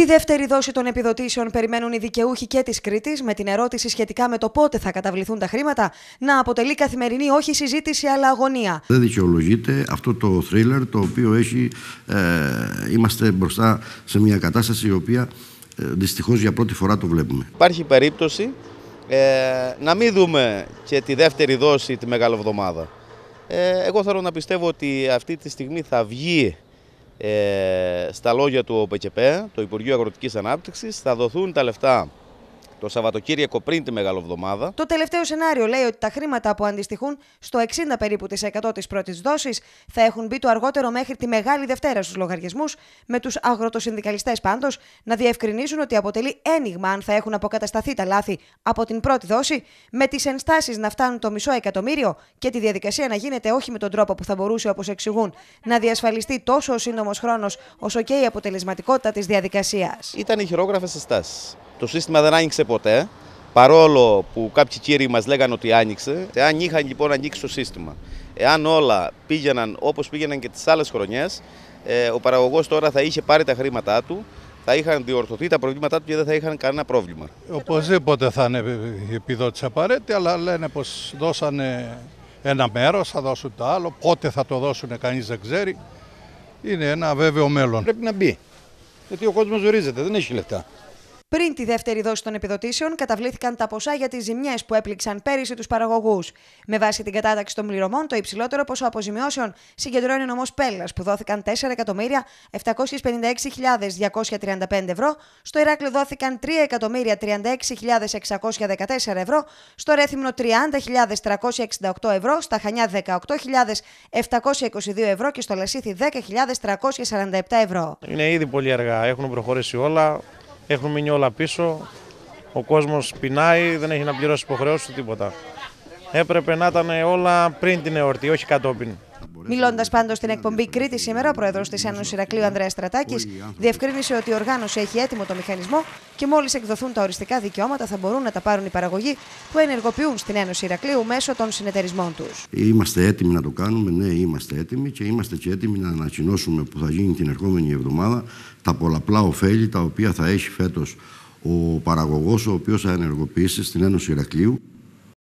Τη δεύτερη δόση των επιδοτήσεων περιμένουν οι δικαιούχοι και της Κρήτης, με την ερώτηση σχετικά με το πότε θα καταβληθούν τα χρήματα να αποτελεί καθημερινή όχι συζήτηση αλλά αγωνία. Δεν δικαιολογείται αυτό το θρίλερ το οποίο έχει. Ε, είμαστε μπροστά σε μια κατάσταση η οποία ε, δυστυχώς για πρώτη φορά το βλέπουμε. Υπάρχει περίπτωση ε, να μην δούμε και τη δεύτερη δόση τη μεγάλη εβδομάδα. Ε, εγώ θέλω να πιστεύω ότι αυτή τη στιγμή θα βγει ε, στα λόγια του ΟΠΕΚΕΠΕ, το Υπουργείο Αγροτικής Ανάπτυξης, θα δοθούν τα λεφτά το Σαββατοκύριακο πριν τη Μεγαλοβδομάδα. Το τελευταίο σενάριο λέει ότι τα χρήματα που αντιστοιχούν στο 60 περίπου της 100 της πρώτης δόσης θα έχουν μπει το αργότερο μέχρι τη Μεγάλη Δευτέρα στους λογαριασμούς, με τους αγροτοσυνδικαλιστές πάντως να διευκρινίσουν ότι αποτελεί ένιγμα αν θα έχουν αποκατασταθεί τα λάθη από την πρώτη δόση, με τις ενστάσεις να φτάνουν το μισό εκατομμύριο και τη διαδικασία να γίνεται όχι με τον τρόπο που θα μπορούσε, όπως εξηγούν, να διασφαλιστεί τόσο ο σύντομος χρόνος όσο και η αποτελεσματικότητα της διαδικασίας. Ήταν οι χειρόγραφες συστάσει. Το σύστημα δεν άνοιξε ποτέ, παρόλο που κάποιοι κύριοι μας λέγανε ότι άνοιξε. Εάν είχαν λοιπόν ανοίξει το σύστημα, εάν όλα πήγαιναν όπως πήγαιναν και τις άλλες χρονιές, ε, ο παραγωγός τώρα θα είχε πάρει τα χρήματά του, θα είχαν διορθωθεί τα προβλήματά του και δεν θα είχαν κανένα πρόβλημα. Οπωσδήποτε θα είναι η επιδότηση απαραίτητη, αλλά λένε πως δώσανε ένα μέρος, θα δώσουν το άλλο, πότε θα το δώσουν κανείς δεν ξέρει. Είναι ένα βέβαιο μέλλον. Πρέπει να μπει. Γιατί ο κόσμος ζορίζεται, δεν έχει λεφτά. Πριν τη δεύτερη δόση των επιδοτήσεων, καταβλήθηκαν τα ποσά για τις ζημιές που έπληξαν πέρυσι τους παραγωγούς. Με βάση την κατάταξη των πληρωμών, το υψηλότερο ποσό αποζημιώσεων συγκεντρώνει ο νομό που δόθηκαν 4.756.235 ευρώ, στο Ηράκλειο δόθηκαν 3.036.614 ευρώ, στο Ρέθυμνο 30.368 ευρώ, στα Χανιά 18.722 ευρώ και στο Λασίθι 10.347 ευρώ. Είναι ήδη πολύ αργά, έχουν προχωρήσει όλα. Έχουν μείνει όλα πίσω. Ο κόσμος πεινάει, δεν έχει να πληρώσει υποχρεώσεις τίποτα. Έπρεπε να ήταν όλα πριν την εορτή, όχι κατόπιν. Μιλώντα πάντως στην εκπομπή Κρήτη σήμερα, ο πρόεδρος της Ένωσης Ηρακλείου Ανδρέας Στρατάκης διευκρίνησε ότι η οργάνωση έχει έτοιμο το μηχανισμό και μόλις εκδοθούν τα οριστικά δικαιώματα θα μπορούν να τα πάρουν οι παραγωγοί που ενεργοποιούν στην Ένωση Ηρακλείου μέσω των συνεταιρισμών τους. Είμαστε έτοιμοι να το κάνουμε, ναι, είμαστε έτοιμοι και είμαστε και έτοιμοι να ανακοινώσουμε που θα γίνει την ερχόμενη εβδομάδα τα πολλαπλά ωφέλη τα οποία θα έχει φέτος ο παραγωγός ο οποίος θα ενεργοποιήσει στην Ένωση Ηρακλείου.